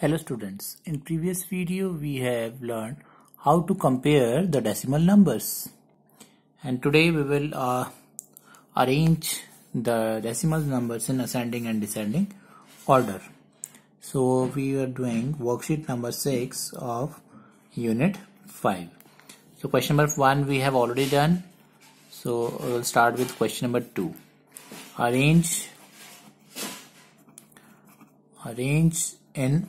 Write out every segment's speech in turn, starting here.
Hello students, in previous video we have learned how to compare the decimal numbers and today we will uh, arrange the decimal numbers in ascending and descending order. So we are doing worksheet number 6 of unit 5. So question number 1 we have already done. So we'll start with question number 2. Arrange arrange in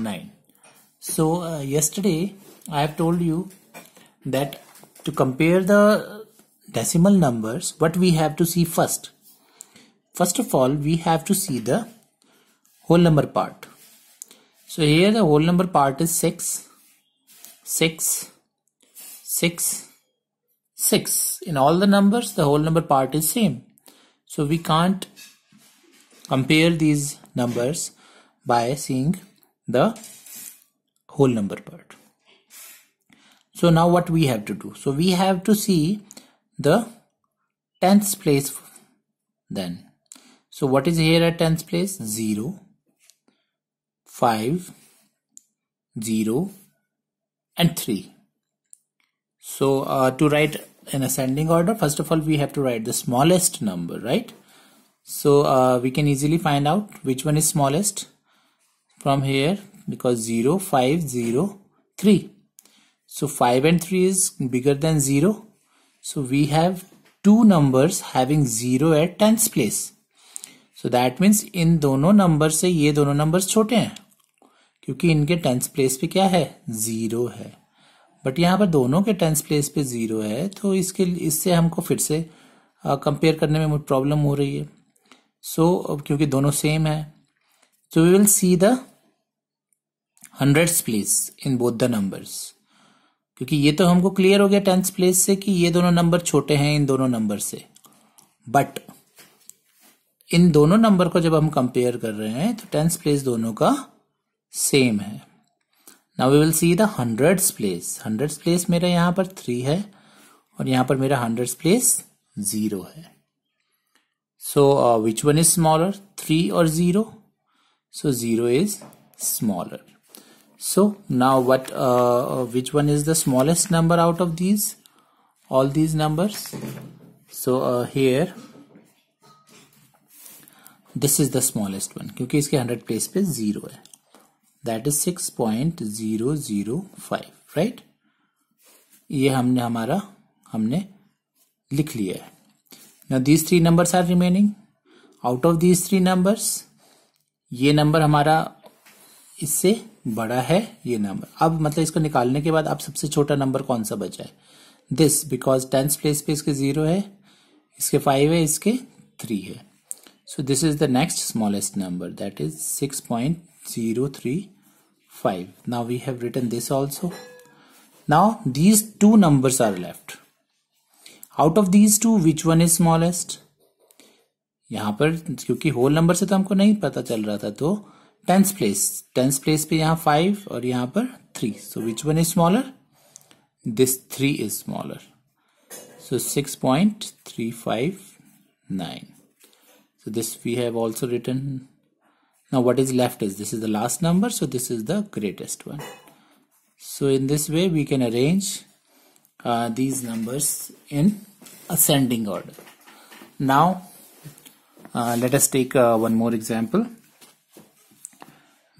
9 so uh, yesterday i have told you that to compare the decimal numbers what we have to see first first of all we have to see the whole number part so here the whole number part is 6 6 6 6 in all the numbers the whole number part is same so we can't compare these numbers by seeing the whole number part so now what we have to do so we have to see the tens place then so what is here at tens place 0 5 0 and 3 so uh, to write in ascending order first of all we have to write the smallest number right so uh, we can easily find out which one is smallest from here because 0 5 0 3 so 5 and 3 is bigger than 0 so we have two numbers having 0 at tens place so that means in dono numbers se ye dono numbers chote hain क्योंकि इनके tense place पे क्या है zero है but यहाँ पर दोनों के टेंस प्लेस पे जीरो है तो इसके इससे हमको फिर से कंपेयर करने में प्रॉब्लम हो रही है सो so, क्योंकि दोनों सेम है so we will see the hundreds place in both the numbers क्योंकि ये तो हमको क्लियर हो गया टेंथ प्लेस से कि ये दोनों नंबर छोटे हैं इन दोनों नंबर से बट इन दोनों नंबर को जब हम कंपेयर कर रहे हैं तो टेंथ प्लेस दोनों का सेम है now we will see the hundreds place hundreds place मेरा यहां पर थ्री है और यहां पर मेरा हंड्रेड्स प्लेस जीरो है so which one is smaller three और zero so zero is smaller so now what uh, which one is the smallest number out of these all these numbers so uh, here this is the smallest one kyunki iske 100 place pe zero hai that is 6.005 right ye humne hamara humne likh liya hai now these three numbers are remaining out of these three numbers ये number हमारा इससे बड़ा है ये number अब मतलब इसको निकालने के बाद अब सबसे छोटा नंबर कौन सा बचा है दिस बिकॉज टेंथ प्लेस पे इसके जीरो है इसके फाइव है इसके थ्री है so this is the next smallest number that is six point zero three five now we have written this also now these two numbers are left out of these two which one is smallest यहां पर क्योंकि whole number से तो हमको नहीं पता चल रहा था तो टेंस place, टेंस place. पे यहाँ फाइव और यहाँ पर three. So which one is smaller? This three is smaller. so 6.359 so this we have also written now what is left is this is the last number so this is the greatest one so in this way we can arrange uh, these numbers in ascending order now uh, let us take uh, one more example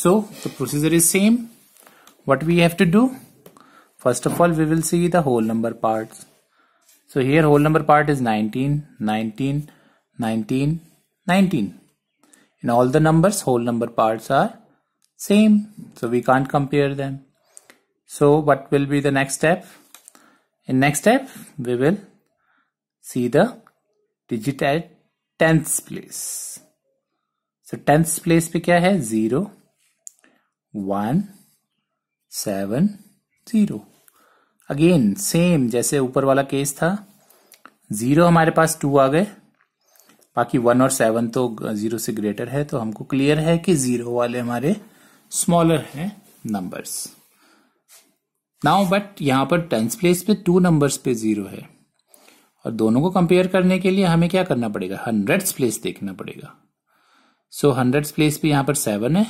So the procedure is same. What we have to do? First of all, we will see the whole number parts. So here whole number part is 19, 19, 19, 19. In all the numbers, whole number parts are same. So we can't compare them. So what will be the next step? In next step, we will see the digit at tens place. So tens place पे क्या Zero. One seven zero again same जैसे ऊपर वाला case था zero हमारे पास to आ गए बाकी one और सेवन तो जीरो uh, से ग्रेटर है तो हमको क्लियर है कि जीरो वाले हमारे स्मॉलर हैं नंबर्स नाउ बट यहां पर टेंस प्लेस पे टू नंबर्स पे जीरो है और दोनों को कंपेयर करने के लिए हमें क्या करना पड़ेगा हंड्रेड्स प्लेस देखना पड़ेगा सो हंड्रेड्स प्लेस पे यहां पर सेवन है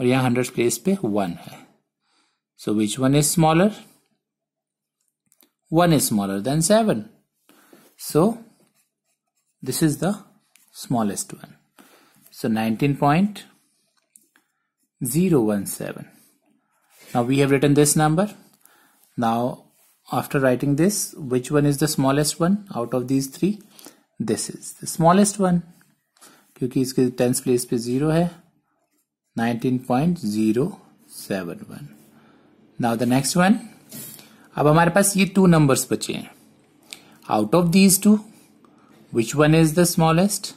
और यहाँ हंड्रेड प्लेस पे वन है so which one is smaller one is smaller than seven this is the smallest one so 19.017 now we have written this number now after writing this which one is the smallest one out of these three this is the smallest one क्योंकि इसके tens place पे zero 19.071 now the next one अब हमारे पास ये two numbers बचे हैं out of these two which one is the smallest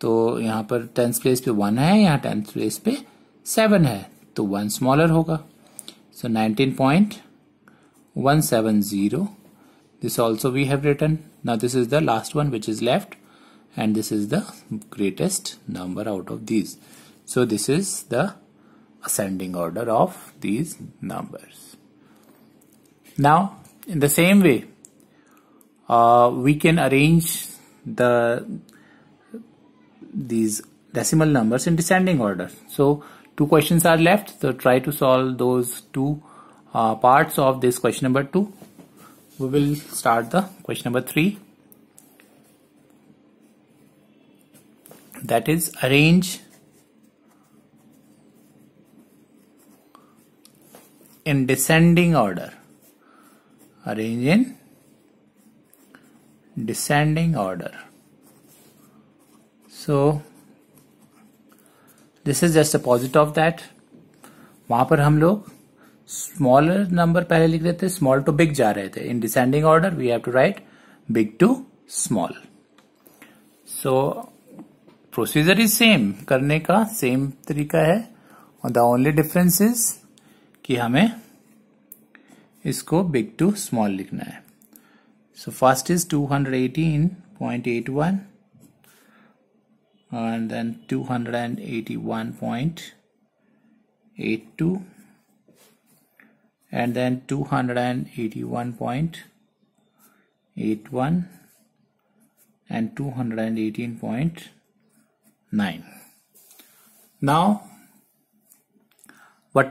तो यहाँ पर टेंथ प्लेस पे वन है यहाँ टेंथ प्लेस पे सेवन है तो वन स्मॉलर होगा so nineteen point one seven zero this also we have written ना this is the last one which is left and this is the greatest number out of these So this is the ascending order of these numbers. Now in the same way uh, we can arrange the these decimal numbers in descending order. So two questions are left so try to solve those two uh, parts of this question number 2. We will start the question number 3 that is arrange in descending order arrange in descending order so this is just opposite of that वहां पर हम लोग smaller number पहले लिख रहे थे small to big जा रहे थे in descending order we have to write big to small so procedure is same करने का सेम तरीका है द ओनली डिफरेंस इज कि हमें इसको बिग टू स्मॉल लिखना है so first is two hundred eighteen point eight one and then two hundred and eighty one point eight two and then two two hundred hundred and and and eighty one one point eight eighteen point nine now what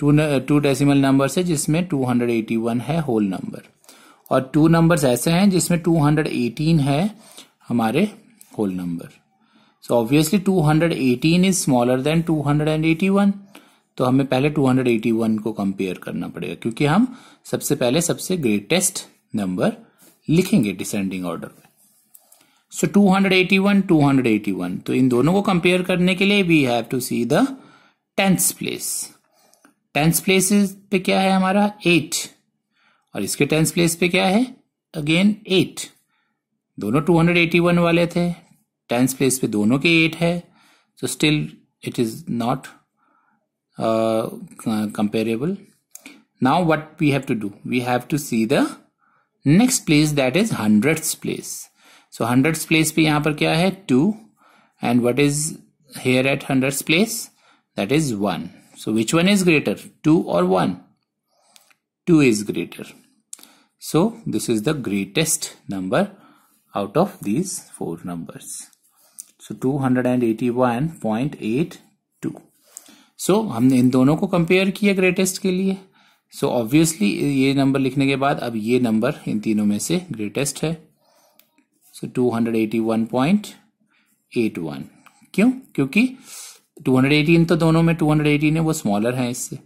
two two decimal numbers है जिसमें 281 है whole number और two numbers ऐसे हैं जिसमें 218 है हमारे whole number so obviously 218 is smaller than 281 तो हमें पहले 281 को कंपेयर करना पड़ेगा क्योंकि हम सबसे पहले सबसे ग्रेटेस्ट नंबर लिखेंगे डिसेंडिंग ऑर्डर में सो so, 281 281 तो इन दोनों को कंपेयर करने के लिए we have to see the tenth place tens place पे क्या है हमारा एट और इसके टेंस प्लेस पे क्या है अगेन एट दोनों टू हंड्रेड एटी वन वाले थे टेंस प्लेस पे दोनों के एट है so still it is not comparable now what we have to do we have to see the next place that is hundreds place so hundreds place पे यहां पर क्या है two and what is here eight hundreds place that is one So which one is greater, 2 or 1? 2 is greater. So this is the greatest number out of these four numbers. So 281.82. So हमने इन दोनों को compare किया greatest के लिए so so obviously ये number लिखने के बाद अब ये नंबर इन तीनों में से ग्रेटेस्ट है सो so 281.81 क्यों क्योंकि टू हंड्रेड एटीन तो दोनों में टू हंड्रेड एटीन है वो स्मॉलर है इससे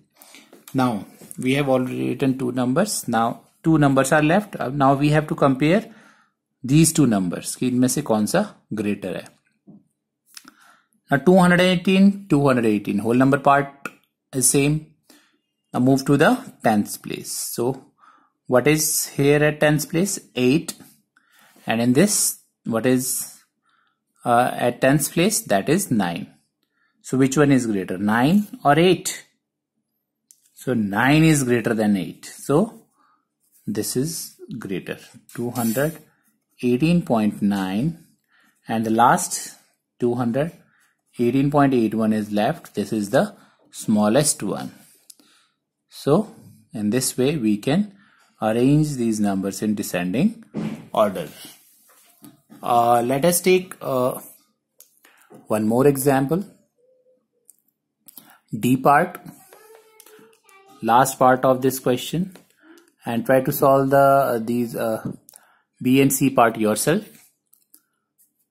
now we have already written two numbers now two numbers are left अब now we have to compare these two numbers कि इनमें से कौन सा ग्रेटर है now 218 218 whole number part is same now move to the tens place so what is here at tens place 8 and in this what is uh, at tens place that is 9 So which one is greater, 9 or 8? So 9 is greater than 8. So this is greater, 218.9 and the last 218.81 is left. This is the smallest one. So in this way we can arrange these numbers in descending order. Uh, let us take uh, one more example. D part, last part of this question and try to solve the uh, these uh, B and C part yourself.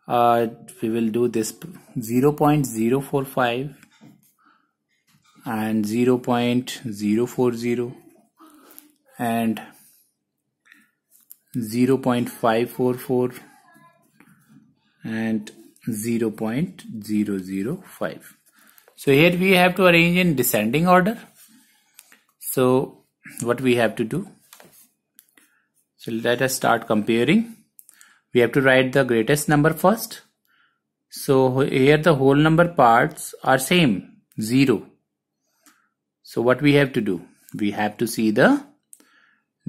Uh, we will do this 0 0.045 and 0 0.040 and 0 0.544 and 0 0.005 so here we have to arrange in descending order. So what we have to do? So let us start comparing. We have to write the greatest number first. So here the whole number parts are same, 0. So what we have to do? We have to see the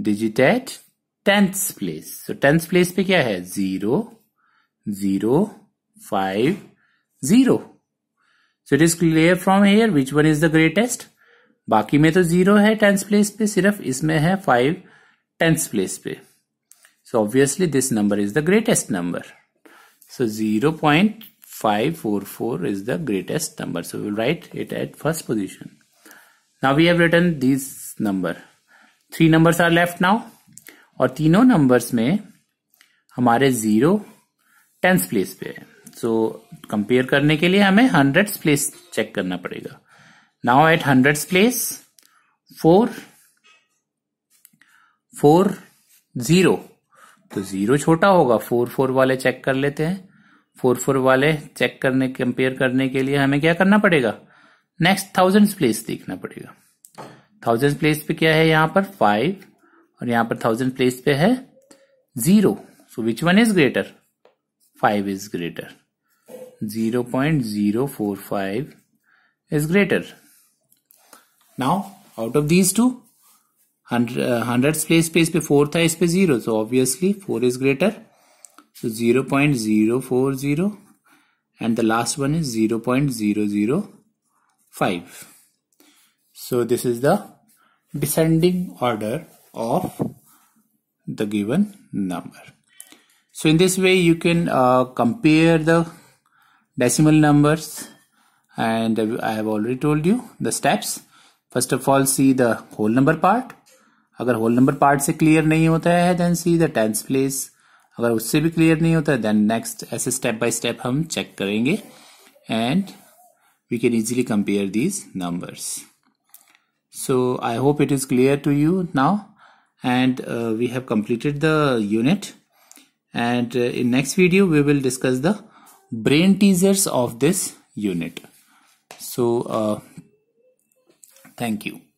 digit at tenths place. So tenths place पे क्या zero, zero, five, zero. 0, 0, 5, 0. So it is clear from here which one is the greatest बाकी में तो zero है tense place पे सिर्फ इसमें है फाइव टेंस प्लेस पे so obviously this number is the greatest number so zero point five four four is the greatest number so will write it at first position now we have written this number three number are left now और तीनों numbers में हमारे zero tense place पे है so compare करने के लिए हमें हंड्रेड प्लेस चेक करना पड़ेगा now eight hundreds place four four zero तो जीरो छोटा होगा फोर फोर वाले चेक कर लेते हैं फोर फोर वाले चेक करने कंपेयर करने के लिए हमें क्या करना पड़ेगा नेक्स्ट थाउजेंड प्लेस देखना पड़ेगा थाउजेंड प्लेस पे क्या है यहां पर फाइव और यहां पर थाउजेंड प्लेस पे है zero so which one is greater five is greater 0.045 is greater. Now, out of these two, place uh, space be 4 tha is pe 0. So, obviously, 4 is greater. So, 0.040 and the last one is 0.005. So, this is the descending order of the given number. So, in this way, you can uh, compare the decimal numbers and I have already told you the steps. First of all, see the whole number part. अगर whole number part से clear नहीं होता then see the tens place. अगर उससे भी clear नहीं then next ऐसे step by step हम check करेंगे and we can easily compare these numbers. So I hope it is clear to you now and uh, we have completed the unit and uh, in next video we will discuss the brain teasers of this unit so uh, thank you